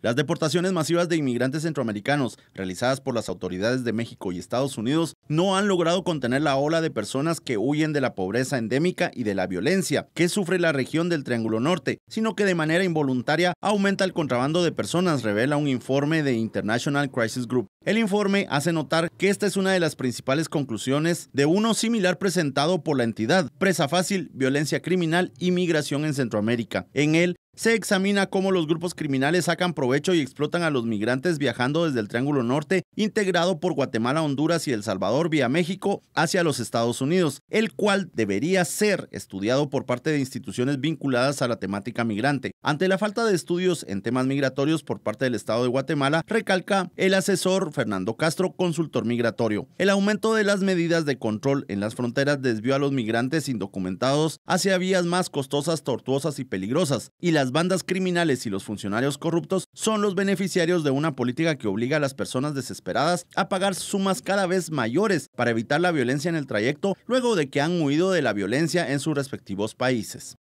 Las deportaciones masivas de inmigrantes centroamericanos realizadas por las autoridades de México y Estados Unidos no han logrado contener la ola de personas que huyen de la pobreza endémica y de la violencia que sufre la región del Triángulo Norte, sino que de manera involuntaria aumenta el contrabando de personas, revela un informe de International Crisis Group. El informe hace notar que esta es una de las principales conclusiones de uno similar presentado por la entidad, Presa Fácil, Violencia Criminal y Migración en Centroamérica. En él se examina cómo los grupos criminales sacan provecho y explotan a los migrantes viajando desde el Triángulo Norte, integrado por Guatemala, Honduras y El Salvador vía México hacia los Estados Unidos, el cual debería ser estudiado por parte de instituciones vinculadas a la temática migrante. Ante la falta de estudios en temas migratorios por parte del Estado de Guatemala, recalca el asesor Fernando Castro, consultor migratorio. El aumento de las medidas de control en las fronteras desvió a los migrantes indocumentados hacia vías más costosas, tortuosas y peligrosas, y las las bandas criminales y los funcionarios corruptos son los beneficiarios de una política que obliga a las personas desesperadas a pagar sumas cada vez mayores para evitar la violencia en el trayecto luego de que han huido de la violencia en sus respectivos países.